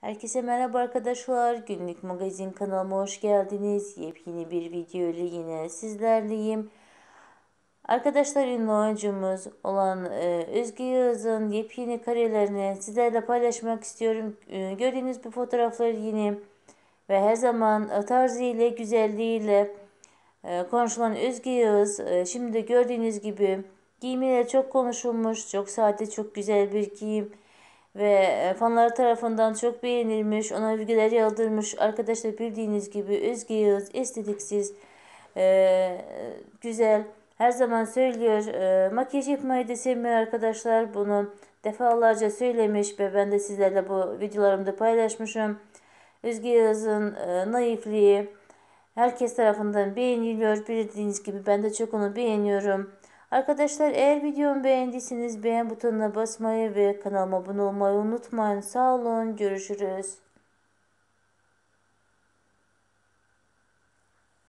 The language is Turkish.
Herkese merhaba arkadaşlar. Günlük magazin kanalıma hoş geldiniz. Yepyeni bir video ile yine sizlerleyim. Arkadaşlar ünlü oyuncumuz olan e, Özge Yağız'ın yepyeni karelerini sizlerle paylaşmak istiyorum. E, gördüğünüz bu fotoğrafları yine ve her zaman tarzıyla, güzelliğiyle e, konuşulan Özge Yağız e, şimdi gördüğünüz gibi giyimiyle çok konuşulmuş, çok sade, çok güzel bir giyim ve e, fanları tarafından çok beğenilmiş, ona övgüler yağdırmış. Arkadaşlar bildiğiniz gibi Özge Yağız estetiksiz, e, güzel. Her zaman söylüyor, e, makyaj yapmayı da sevmiyor arkadaşlar. Bunu defalarca söylemiş ve ben de sizlerle bu videolarımda paylaşmışım. Özge Yağız'ın e, naifliği herkes tarafından beğeniliyor. Bildiğiniz gibi ben de çok onu beğeniyorum. Arkadaşlar eğer videomu beğendiyseniz beğen butonuna basmayı ve kanalıma abone olmayı unutmayın. Sağ olun görüşürüz.